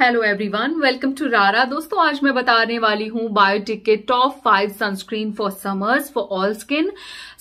hello everyone welcome to रारा दोस्तों आज मैं बताने वाली हूँ बायोटिक के top five sunscreen for summers for all skin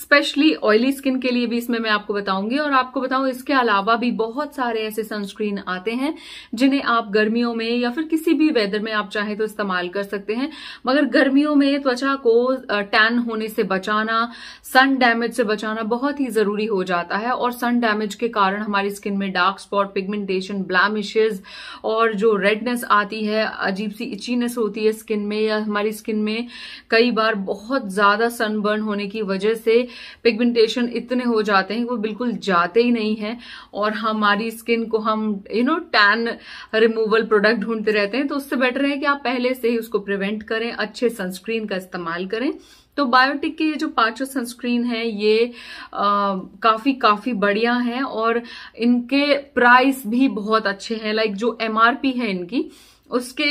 specially oily skin के लिए भी इसमें मैं आपको बताऊंगी और आपको बताऊं इसके अलावा भी बहुत सारे ऐसे सनस्क्रीन आते हैं जिन्हें आप गर्मियों में या फिर किसी भी वेदर में आप चाहें तो इस्तेमाल कर सकते हैं मगर गर्मियों में त्वचा को टैन होने से बचाना सन डैमेज से बचाना बहुत ही जरूरी हो जाता है और सन डैमेज के कारण हमारी स्किन में डार्क स्पॉट पिगमेंटेशन ब्लैमिशेज और जो रेडनेस आती है अजीब सी इचीनेस होती है स्किन में या हमारी स्किन में कई बार बहुत ज़्यादा सनबर्न होने की वजह से पिगमेंटेशन इतने हो जाते हैं वो बिल्कुल जाते ही नहीं है और हमारी स्किन को हम you know tan removal product ढूंढते रहते हैं तो उससे बेटर है कि आप पहले से ही उसको प्रिवेंट करें अच्छे सनस्क्रीन का इस्तेमाल करें तो बायोटिक के ये जो पांचों सनस्क्रीन है ये आ, काफी काफी बढ़िया है और इनके प्राइस भी बहुत अच्छे हैं लाइक जो एमआरपी है इनकी उसके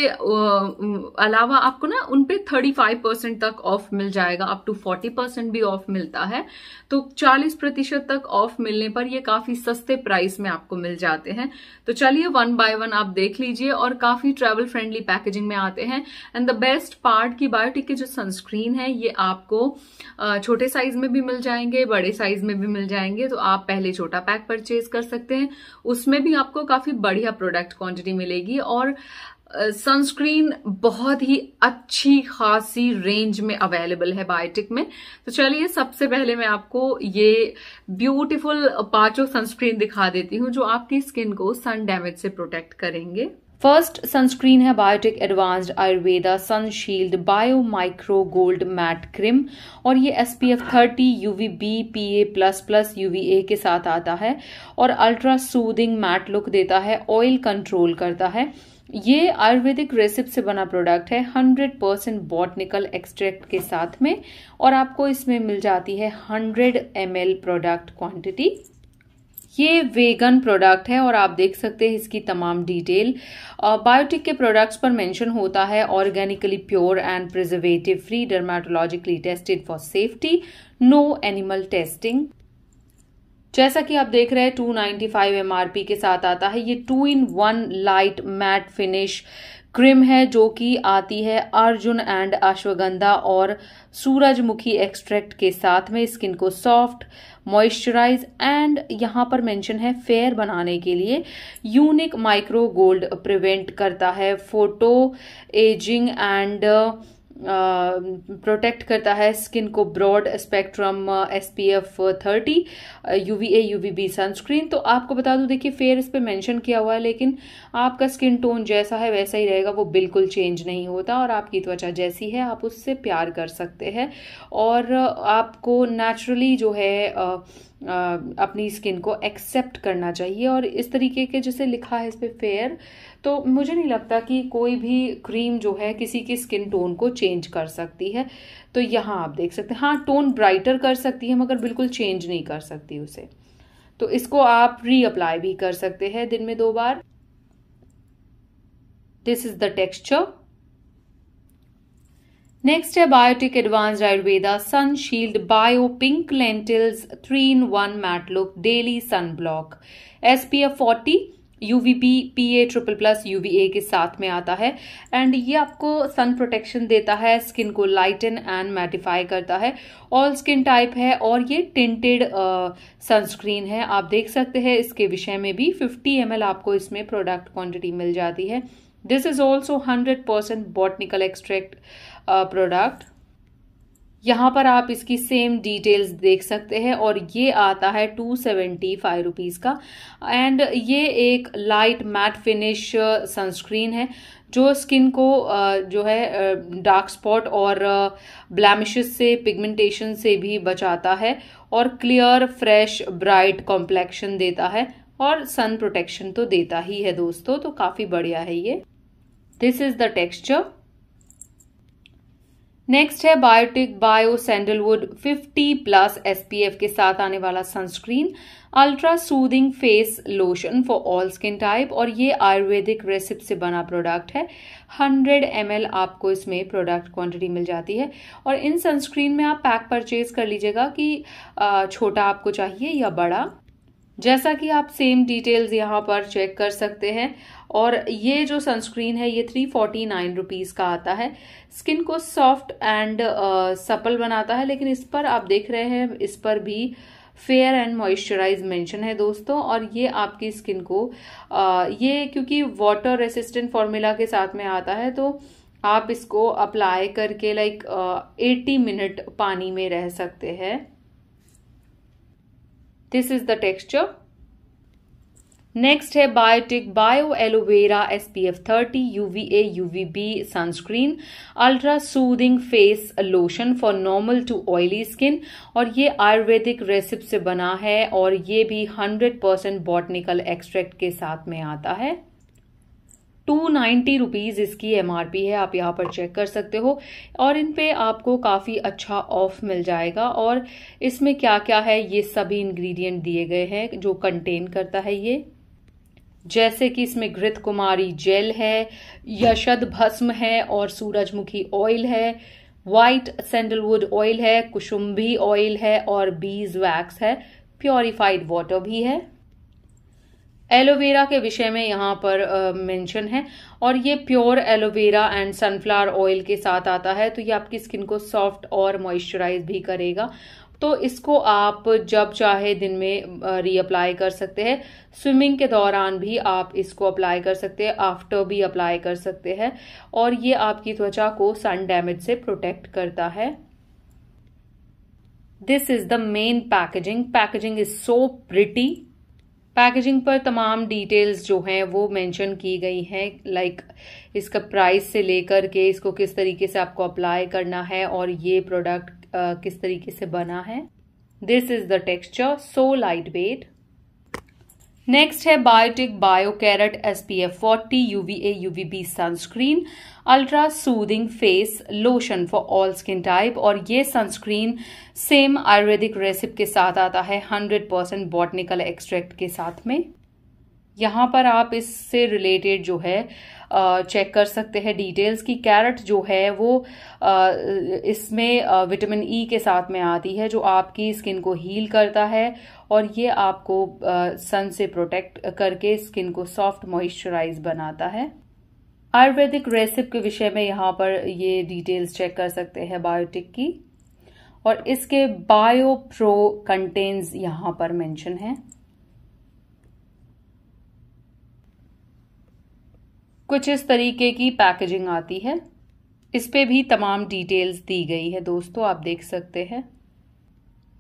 अलावा आपको ना उनपे थर्टी फाइव परसेंट तक ऑफ मिल जाएगा अप टू फोर्टी परसेंट भी ऑफ मिलता है तो चालीस प्रतिशत तक ऑफ मिलने पर ये काफी सस्ते प्राइस में आपको मिल जाते हैं तो चलिए वन बाय वन आप देख लीजिए और काफी ट्रेवल फ्रेंडली पैकेजिंग में आते हैं एंड द बेस्ट पार्ट की बायोटिक की जो सनस्क्रीन है ये आपको छोटे साइज में भी मिल जाएंगे बड़े साइज में भी मिल जाएंगे तो आप पहले छोटा पैक परचेज कर सकते हैं उसमें भी आपको काफी बढ़िया प्रोडक्ट क्वांटिटी मिलेगी और सनस्क्रीन बहुत ही अच्छी खासी रेंज में अवेलेबल है बायोटिक में तो चलिए सबसे पहले मैं आपको ये ब्यूटीफुल पांचों सनस्क्रीन दिखा देती हूँ जो आपकी स्किन को सन डैमेज से प्रोटेक्ट करेंगे फर्स्ट सनस्क्रीन है Biotique advanced Ayurveda sunshield bio micro gold matte cream और ये S P F thirty UV B P A plus plus UV A के साथ आता है और अल्ट्रा सूदिंग मैट लुक देता है ऑयल कंट्रोल करता है ये आयुर्वेदिक रेसिप से बना प्रोडक्ट है 100 परसेंट बॉटनिकल एक्सट्रैक्ट के साथ में और आपको इसमें मिल जाती है 100 एम प्रोडक्ट क्वांटिटी ये वेगन प्रोडक्ट है और आप देख सकते हैं इसकी तमाम डिटेल बायोटिक के प्रोडक्ट्स पर मेंशन होता है organically pure and preservative free dermatologically tested for safety no animal testing जैसा कि आप देख रहे हैं 295 नाइन्टी के साथ आता है ये two in one light matte finish cream है जो कि आती है अर्जुन एंड अश्वगंधा और सूरजमुखी एक्सट्रैक्ट के साथ में स्किन को सॉफ्ट मॉइस्चराइज एंड यहाँ पर मेंशन है फेयर बनाने के लिए यूनिक माइक्रो गोल्ड प्रिवेंट करता है फोटो एजिंग एंड प्रोटेक्ट करता है स्किन को broad spectrum S P F thirty U V A U V B sunscreen तो आपको बता दूं देखिए फेयर इस पर मेंशन किया हुआ है लेकिन आपका स्किन टोन जैसा है वैसा ही रहेगा वो बिल्कुल चेंज नहीं होता और आपकी त्वचा जैसी है आप उससे प्यार कर सकते हैं और आपको नेचुरली जो है आ, अपनी स्किन को एक्सेप्ट करना चाहिए और इस तरीके के जैसे लिखा है इस पर फेयर तो मुझे नहीं लगता कि कोई भी क्रीम जो है किसी की स्किन टोन को चेंज कर सकती है तो यहाँ आप देख सकते हैं हाँ टोन ब्राइटर कर सकती है मगर बिल्कुल चेंज नहीं कर सकती उसे तो इसको आप रीअप्लाई भी कर सकते हैं दिन में दो बार this is the texture next है Biotique advanced Ayurveda sunshield bio pink lentils three in one look daily sun block S P F forty UVB P A triple plus UVA के साथ में आता है एंड ये आपको सन प्रोटेक्शन देता है स्किन को लाइटन एंड मैटिफाई करता है ऑल स्किन टाइप है और ये टिंटेड सनस्क्रीन uh, है आप देख सकते हैं इसके विषय में भी 50 एम आपको इसमें प्रोडक्ट क्वांटिटी मिल जाती है this is also hundred percent botanical extract product यहाँ पर आप इसकी सेम डिटेल्स देख सकते हैं और ये आता है टू सेवेंटी फाइव रुपीज़ का एंड ये एक लाइट मैट फिनिश सनस्क्रीन है जो स्किन को uh, जो है डार्क uh, स्पॉट और ब्लैमिशेस uh, से पिगमेंटेशन से भी बचाता है और क्लियर फ्रेश ब्राइट कॉम्प्लेक्शन देता है और सन प्रोटेक्शन तो देता ही है दोस्तों तो काफ़ी बढ़िया है ये this is the texture next है Biotique bio sandalwood 50 plus SPF के साथ आने वाला sunscreen ultra soothing face lotion for all skin type और ये आयुर्वेदिक रेसिप से बना प्रोडक्ट है 100 एम आपको इसमें प्रोडक्ट क्वांटिटी मिल जाती है और इन सनस्क्रीन में आप पैक परचेज कर लीजिएगा कि छोटा आपको चाहिए या बड़ा जैसा कि आप सेम डिटेल्स यहाँ पर चेक कर सकते हैं और ये जो सनस्क्रीन है ये थ्री फोर्टी नाइन रुपीज़ का आता है स्किन को सॉफ्ट एंड सपल बनाता है लेकिन इस पर आप देख रहे हैं इस पर भी फेयर एंड मॉइस्चराइज मेंशन है दोस्तों और ये आपकी स्किन को आ, uh, ये क्योंकि वाटर रेसिस्टेंट फॉर्मूला के साथ में आता है तो आप इसको अप्लाई करके लाइक एटी मिनट पानी में रह सकते हैं this is the texture next है Biotique bio aloe vera S P F thirty UVA UVB sunscreen ultra soothing face lotion for normal to oily skin और ये आयुर्वेदिक रेसिप से बना है और ये भी हंड्रेड परसेंट बॉटनिकल एक्सट्रैक्ट के साथ में आता है टू नाइन्टी रुपीज़ इसकी एम है आप यहाँ पर चेक कर सकते हो और इन पे आपको काफ़ी अच्छा ऑफ मिल जाएगा और इसमें क्या क्या है ये सभी इंग्रेडिएंट दिए गए हैं जो कंटेन करता है ये जैसे कि इसमें घृत कुमारी जेल है यशद भस्म है और सूरजमुखी ऑयल है वाइट सैंडलवुड ऑयल है कुशुम्भी ऑयल है और बीज वैक्स है प्योरीफाइड वाटर भी है एलोवेरा के विषय में यहाँ पर मेंशन है और ये pure aloe vera and sunflower oil के साथ आता है तो ये आपकी स्किन को सॉफ्ट और मॉइस्चराइज भी करेगा तो इसको आप जब चाहे दिन में रीअप्लाई कर सकते हैं स्विमिंग के दौरान भी आप इसको अप्लाई कर सकते हैं आफ्टर भी अप्लाई कर सकते हैं और ये आपकी त्वचा को सन डैमेज से प्रोटेक्ट करता है this is the main packaging packaging is so pretty packaging पर तमाम डिटेल्स जो हैं वो मेंशन की गई हैं लाइक इसका प्राइस से लेकर के इसको किस तरीके से आपको अप्लाई करना है और ये प्रोडक्ट किस तरीके से बना है this is the texture so light weight next है Biotique bio carrot S P F forty UVA UVB sunscreen ultra soothing face lotion for all skin type और ये सनस्क्रीन सेम आयुर्वेदिक रेसिप के साथ आता है 100% बॉटनिकल एक्सट्रैक्ट के साथ में यहाँ पर आप इससे रिलेटेड जो है चेक कर सकते हैं डिटेल्स की कैरेट जो है वो इसमें विटामिन ई e के साथ में आती है जो आपकी स्किन को हील करता है और ये आपको सन से प्रोटेक्ट करके स्किन को सॉफ्ट मॉइस्चराइज बनाता है आयुर्वेदिक रेसिप के विषय में यहाँ पर ये डिटेल्स चेक कर सकते हैं बायोटिक की और इसके बायो प्रो कंटेन्स यहाँ पर मेंशन है कुछ इस तरीके की पैकेजिंग आती है इस पर भी तमाम डिटेल्स दी गई है दोस्तों आप देख सकते हैं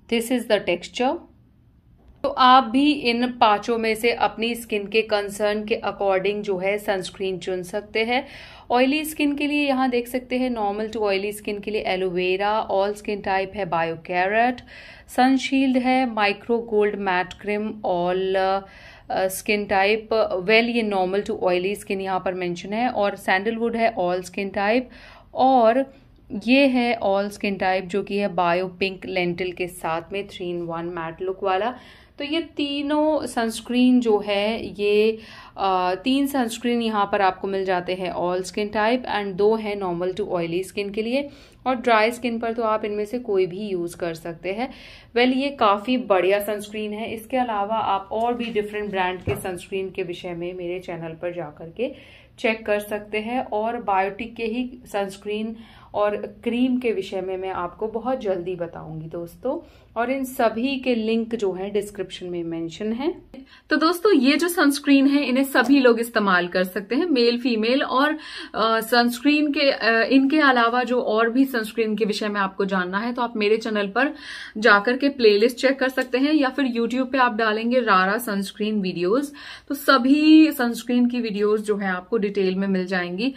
दिस इज़ द टेक्सचर तो आप भी इन पांचों में से अपनी स्किन के कंसर्न के अकॉर्डिंग जो है सनस्क्रीन चुन सकते हैं ऑयली स्किन के लिए यहाँ देख सकते हैं नॉर्मल टू ऑयली स्किन के लिए एलोवेरा ऑल स्किन टाइप है बायो कैरेट सनशील्ड है micro gold matte cream all skin type well ये नॉर्मल टू ऑयली स्किन यहाँ पर मेंशन है और सैंडलवुड है ऑल स्किन टाइप और ये है ऑल स्किन टाइप जो कि है बायो पिंक लेंटिल के साथ में three in one matte look वाला तो ये तीनों सनस्क्रीन जो है ये आ, तीन सनस्क्रीन यहाँ पर आपको मिल जाते हैं ऑल स्किन टाइप एंड दो हैं नॉर्मल टू ऑयली स्किन के लिए और ड्राई स्किन पर तो आप इनमें से कोई भी यूज़ कर सकते हैं वेल well, ये काफ़ी बढ़िया सनस्क्रीन है इसके अलावा आप और भी डिफरेंट ब्रांड के सनस्क्रीन के विषय में मेरे चैनल पर जाकर के चेक कर सकते हैं और बायोटिक के ही सनस्क्रीन और क्रीम के विषय में मैं आपको बहुत जल्दी बताऊंगी दोस्तों और इन सभी के लिंक जो है डिस्क्रिप्शन में मेंशन है तो दोस्तों ये जो सनस्क्रीन है इन्हें सभी लोग इस्तेमाल कर सकते हैं मेल फीमेल और सनस्क्रीन के आ, इनके अलावा जो और भी सनस्क्रीन के विषय में आपको जानना है तो आप मेरे चैनल पर जाकर के प्ले चेक कर सकते हैं या फिर यूट्यूब पे आप डालेंगे रारा सनस्क्रीन वीडियोज तो सभी सनस्क्रीन की वीडियोज जो है आपको डिटेल में मिल जाएंगी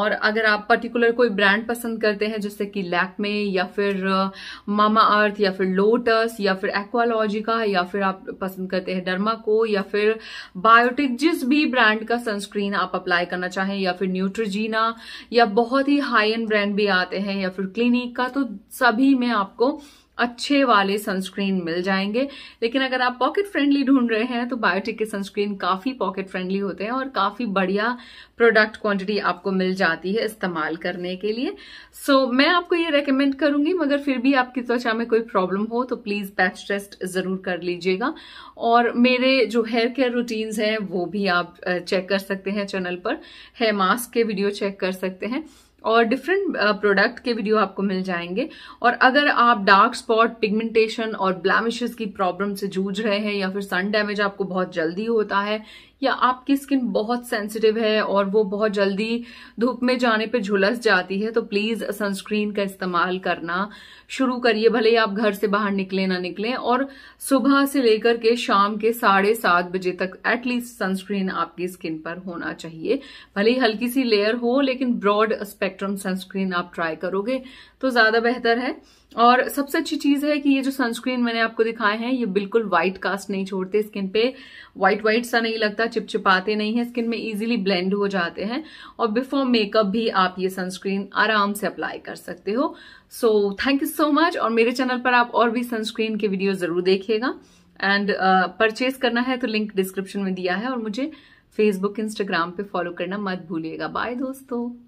और अगर आप पर्टिकुलर कोई ब्रांड पसंद पसंद करते हैं जैसे कि लैकमे या फिर मामा अर्थ या फिर लोटस या फिर एक्वालॉजिका या फिर आप पसंद करते हैं डर्मा को या फिर बायोटिक जिस भी ब्रांड का सनस्क्रीन आप अप्लाई करना चाहें या फिर न्यूट्रोजीना या बहुत ही हाई एंड ब्रांड भी आते हैं या फिर क्लिनिक का तो सभी में आपको अच्छे वाले सनस्क्रीन मिल जाएंगे लेकिन अगर आप पॉकेट फ्रेंडली ढूंढ रहे हैं तो बायोटिक के सनस्क्रीन काफ़ी पॉकेट फ्रेंडली होते हैं और काफ़ी बढ़िया प्रोडक्ट क्वांटिटी आपको मिल जाती है इस्तेमाल करने के लिए सो so, मैं आपको ये रेकमेंड करूंगी मगर फिर भी आपकी त्वचा में कोई प्रॉब्लम हो तो प्लीज़ पैच टेस्ट ज़रूर कर लीजिएगा और मेरे जो हेयर केयर रूटीन्स हैं वो भी आप चेक कर सकते हैं चैनल पर हेयर मास्क के वीडियो चेक कर सकते हैं और डिफरेंट प्रोडक्ट uh, के वीडियो आपको मिल जाएंगे और अगर आप डार्क स्पॉट पिगमेंटेशन और ब्लैमिशेस की प्रॉब्लम से जूझ रहे हैं या फिर सन डैमेज आपको बहुत जल्दी होता है या आपकी स्किन बहुत सेंसिटिव है और वो बहुत जल्दी धूप में जाने पे झुलस जाती है तो प्लीज सनस्क्रीन का इस्तेमाल करना शुरू करिए भले ही आप घर से बाहर निकले ना निकले और सुबह से लेकर के शाम के साढ़े सात बजे तक एटलीस्ट सनस्क्रीन आपकी स्किन पर होना चाहिए भले ही हल्की सी लेयर हो लेकिन ब्रॉड स्पेक्ट्रम सनस्क्रीन आप ट्राई करोगे तो ज्यादा बेहतर है और सबसे अच्छी चीज है कि ये जो सनस्क्रीन मैंने आपको दिखाए हैं ये बिल्कुल व्हाइट कास्ट नहीं छोड़ते स्किन पे व्हाइट व्हाइट सा नहीं लगता चिपचिपाते नहीं है स्किन में इजीली ब्लेंड हो जाते हैं और बिफोर मेकअप भी आप ये सनस्क्रीन आराम से अप्लाई कर सकते हो so thank you so much और मेरे चैनल पर आप और भी सनस्क्रीन के वीडियो जरूर देखिएगा एंड परचेज uh, करना है तो लिंक डिस्क्रिप्शन में दिया है और मुझे फेसबुक इंस्टाग्राम पे फॉलो करना मत भूलिएगा बाय दोस्तों